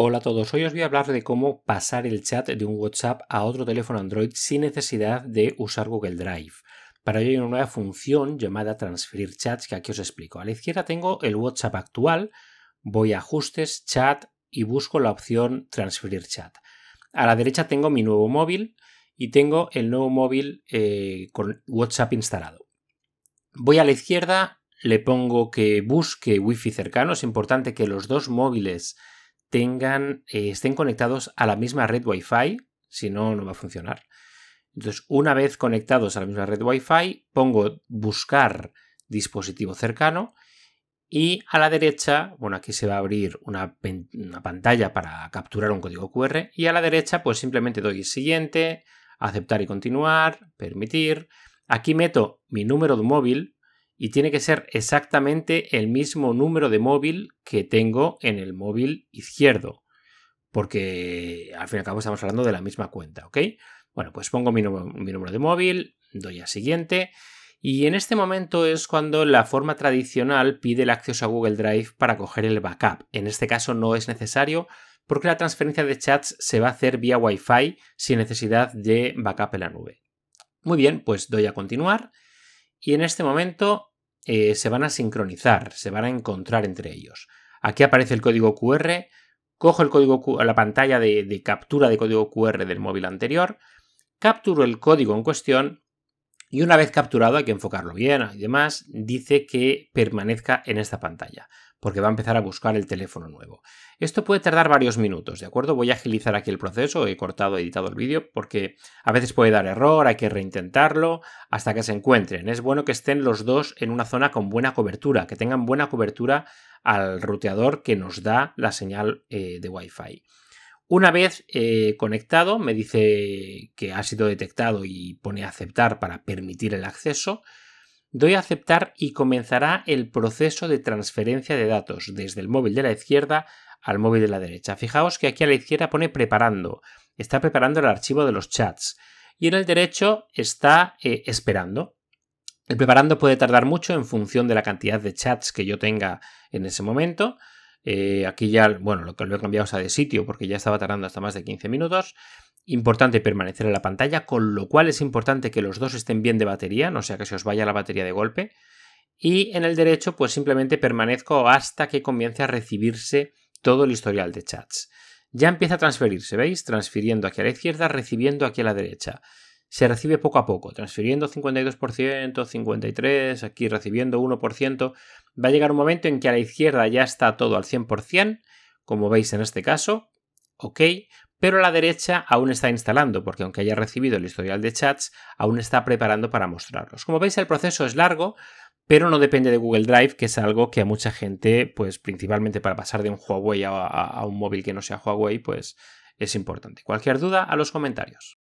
Hola a todos, hoy os voy a hablar de cómo pasar el chat de un WhatsApp a otro teléfono Android sin necesidad de usar Google Drive. Para ello hay una nueva función llamada transferir chats que aquí os explico. A la izquierda tengo el WhatsApp actual, voy a ajustes, chat y busco la opción transferir chat. A la derecha tengo mi nuevo móvil y tengo el nuevo móvil eh, con WhatsApp instalado. Voy a la izquierda, le pongo que busque Wi-Fi cercano, es importante que los dos móviles tengan, eh, estén conectados a la misma red Wi-Fi, si no, no va a funcionar. Entonces, una vez conectados a la misma red Wi-Fi, pongo buscar dispositivo cercano y a la derecha, bueno, aquí se va a abrir una, una pantalla para capturar un código QR y a la derecha pues simplemente doy siguiente, aceptar y continuar, permitir. Aquí meto mi número de móvil, y tiene que ser exactamente el mismo número de móvil que tengo en el móvil izquierdo, porque al fin y al cabo estamos hablando de la misma cuenta, ¿ok? Bueno, pues pongo mi, mi número de móvil, doy a siguiente. Y en este momento es cuando la forma tradicional pide el acceso a Google Drive para coger el backup. En este caso no es necesario porque la transferencia de chats se va a hacer vía Wi-Fi sin necesidad de backup en la nube. Muy bien, pues doy a continuar y en este momento eh, se van a sincronizar, se van a encontrar entre ellos. Aquí aparece el código QR, cojo el código la pantalla de captura de código QR del móvil anterior, capturo el código en cuestión y una vez capturado, hay que enfocarlo bien y demás, dice que permanezca en esta pantalla, porque va a empezar a buscar el teléfono nuevo. Esto puede tardar varios minutos, ¿de acuerdo? Voy a agilizar aquí el proceso, he cortado, editado el vídeo, porque a veces puede dar error, hay que reintentarlo hasta que se encuentren. Es bueno que estén los dos en una zona con buena cobertura, que tengan buena cobertura al ruteador que nos da la señal eh, de Wi-Fi. Una vez eh, conectado, me dice que ha sido detectado y pone aceptar para permitir el acceso. Doy a aceptar y comenzará el proceso de transferencia de datos desde el móvil de la izquierda al móvil de la derecha. Fijaos que aquí a la izquierda pone preparando. Está preparando el archivo de los chats. Y en el derecho está eh, esperando. El preparando puede tardar mucho en función de la cantidad de chats que yo tenga en ese momento. Eh, aquí ya, bueno, lo que lo he cambiado es a de sitio porque ya estaba tardando hasta más de 15 minutos. Importante permanecer en la pantalla, con lo cual es importante que los dos estén bien de batería, no sea que se os vaya la batería de golpe. Y en el derecho, pues simplemente permanezco hasta que comience a recibirse todo el historial de chats. Ya empieza a transferirse, ¿veis? Transfiriendo aquí a la izquierda, recibiendo aquí a la derecha se recibe poco a poco, transfiriendo 52%, 53%, aquí recibiendo 1%. Va a llegar un momento en que a la izquierda ya está todo al 100%, como veis en este caso, ok, pero la derecha aún está instalando, porque aunque haya recibido el historial de chats, aún está preparando para mostrarlos. Como veis, el proceso es largo, pero no depende de Google Drive, que es algo que a mucha gente, pues principalmente para pasar de un Huawei a, a un móvil que no sea Huawei, pues es importante. Cualquier duda, a los comentarios.